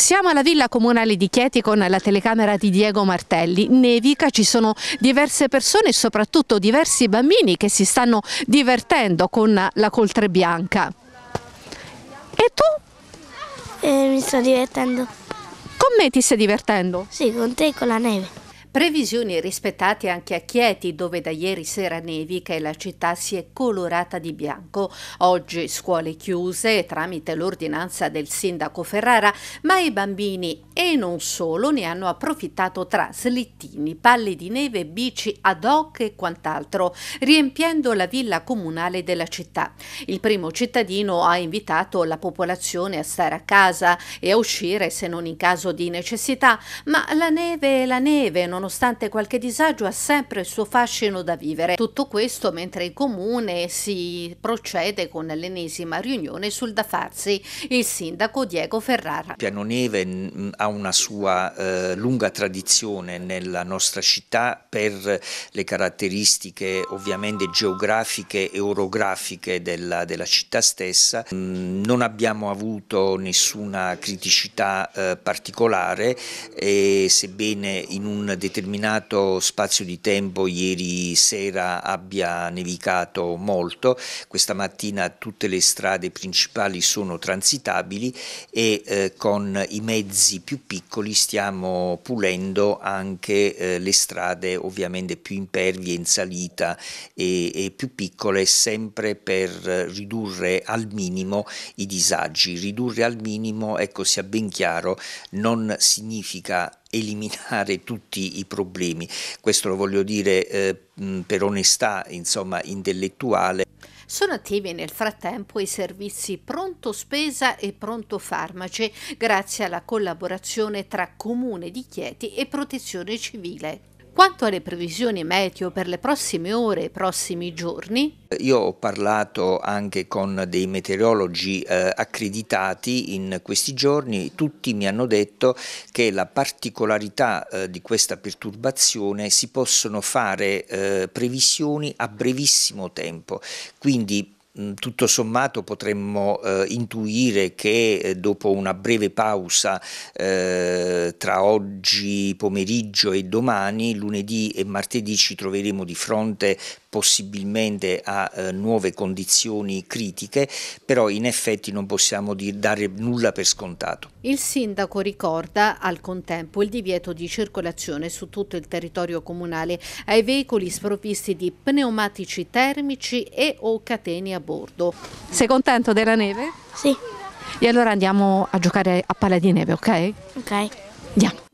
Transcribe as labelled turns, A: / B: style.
A: Siamo alla villa comunale di Chieti con la telecamera di Diego Martelli. Nevica, ci sono diverse persone e soprattutto diversi bambini che si stanno divertendo con la coltre bianca. E
B: tu?
A: Eh, mi sto divertendo. Con me ti stai divertendo? Sì, con te e con la neve. Previsioni rispettate anche a Chieti, dove da ieri sera nevica e la città si è colorata di bianco. Oggi scuole chiuse tramite l'ordinanza del sindaco Ferrara, ma i bambini e non solo ne hanno approfittato tra slittini, palle di neve, bici ad hoc e quant'altro, riempiendo la villa comunale della città. Il primo cittadino ha invitato la popolazione a stare a casa e a uscire se non in caso di necessità, ma la neve è la neve, non nonostante qualche disagio, ha sempre il suo fascino da vivere. Tutto questo mentre in comune si procede con l'ennesima riunione sul da farsi. Il sindaco Diego
B: Ferrara. Piano Neve ha una sua eh, lunga tradizione nella nostra città per le caratteristiche ovviamente geografiche e orografiche della, della città stessa. Mm, non abbiamo avuto nessuna criticità eh, particolare e sebbene in un determinato determinato spazio di tempo ieri sera abbia nevicato molto, questa mattina tutte le strade principali sono transitabili e eh, con i mezzi più piccoli stiamo pulendo anche eh, le strade ovviamente più impervie in salita e, e più piccole sempre per ridurre al minimo i disagi. Ridurre al minimo, ecco sia ben chiaro, non significa eliminare tutti i problemi. Questo lo voglio dire eh, per onestà insomma, intellettuale.
A: Sono attivi nel frattempo i servizi Pronto Spesa e Pronto Farmaci grazie alla collaborazione tra Comune di Chieti e Protezione Civile. Quanto alle previsioni meteo per le prossime ore e i prossimi giorni?
B: Io ho parlato anche con dei meteorologi eh, accreditati in questi giorni, tutti mi hanno detto che la particolarità eh, di questa perturbazione si possono fare eh, previsioni a brevissimo tempo, quindi Mm, tutto sommato potremmo eh, intuire che eh, dopo una breve pausa eh, tra oggi pomeriggio e domani, lunedì e martedì ci troveremo di fronte possibilmente a eh, nuove condizioni critiche, però in effetti non possiamo dire, dare nulla per scontato.
A: Il sindaco ricorda al contempo il divieto di circolazione su tutto il territorio comunale ai veicoli sprovvisti di pneumatici termici e o catene a bordo. Sei contento della neve? Sì. E allora andiamo a giocare a palla di neve, ok?
B: Ok. Andiamo.